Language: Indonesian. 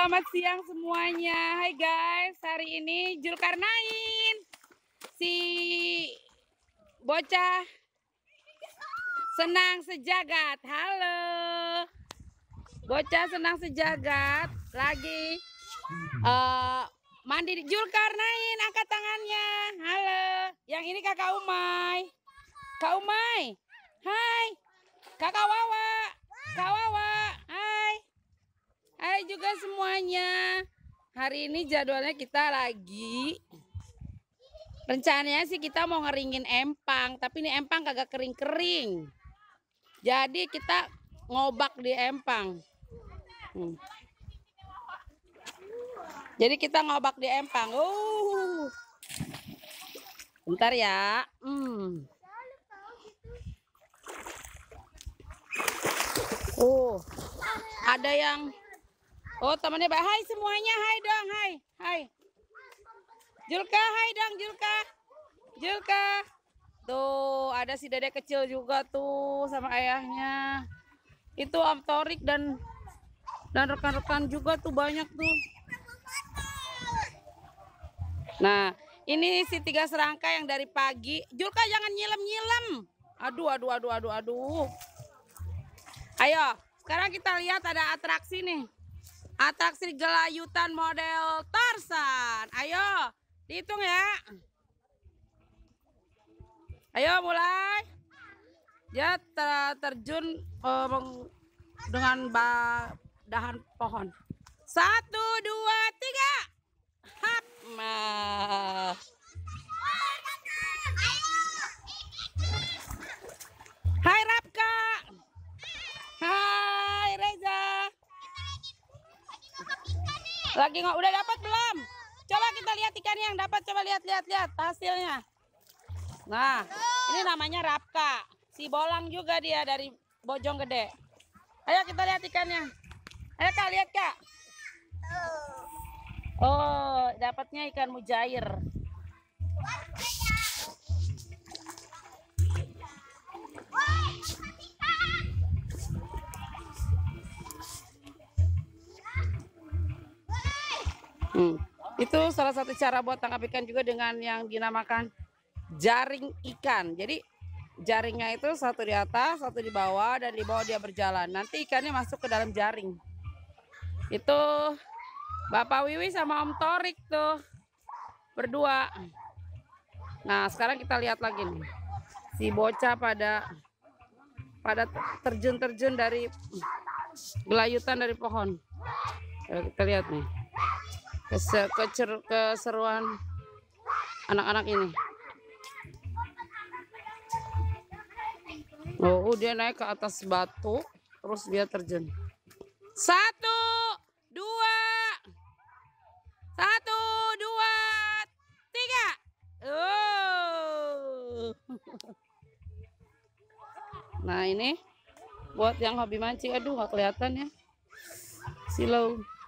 selamat siang semuanya. Hai guys, hari ini Julkarnain si bocah senang sejagat. Halo. Bocah senang sejagat lagi uh, mandi Julkarnain angkat tangannya. Halo. Yang ini Kakak Umay. Kak Umay. Hai. Kakak Wawa. Kak Wawa. Hai juga semuanya. Hari ini jadwalnya kita lagi rencananya sih kita mau ngeringin empang, tapi ini empang kagak kering-kering. Jadi kita ngobak di empang. Hmm. Jadi kita ngobak di empang. Uh. Bentar ya. Hmm. Oh. Ada yang Oh temannya baik. Hai semuanya, hai dong, hai, hai. Julka, hai dong Julka. Julka. Tuh ada si dedek kecil juga tuh sama ayahnya. Itu Om Torik dan dan rekan-rekan juga tuh banyak tuh. Nah, ini si tiga serangka yang dari pagi. Julka jangan nyilem-nyilem. Aduh, aduh, aduh, aduh, aduh. Ayo, sekarang kita lihat ada atraksi nih. Atraksi gelayutan model Tarsan, Ayo, dihitung ya. Ayo mulai. ya ter terjun um, dengan dahan pohon. Satu, dua, tiga. Hap. Lagi nggak udah dapat belum? Coba kita lihat ikan yang dapat. Coba lihat lihat lihat hasilnya. Nah, ini namanya rapka. Si bolang juga dia dari Bojong Gede. Ayo kita lihat ikannya. Ayo Kak, lihat Kak. Oh, dapatnya ikan mujair. Hmm. Itu salah satu cara buat tangkap ikan juga dengan yang dinamakan jaring ikan. Jadi jaringnya itu satu di atas, satu di bawah, dan di bawah dia berjalan. Nanti ikannya masuk ke dalam jaring. Itu Bapak Wiwi sama Om Torik tuh berdua. Nah sekarang kita lihat lagi nih si bocah pada pada terjun-terjun dari mm, gelayutan dari pohon. Kita lihat nih keser keseruan anak-anak ini. Oh, oh, dia naik ke atas batu, terus dia terjun. Satu, dua, satu, dua, tiga. Oh. Nah ini buat yang hobi mancing, aduh nggak kelihatan ya. Silau.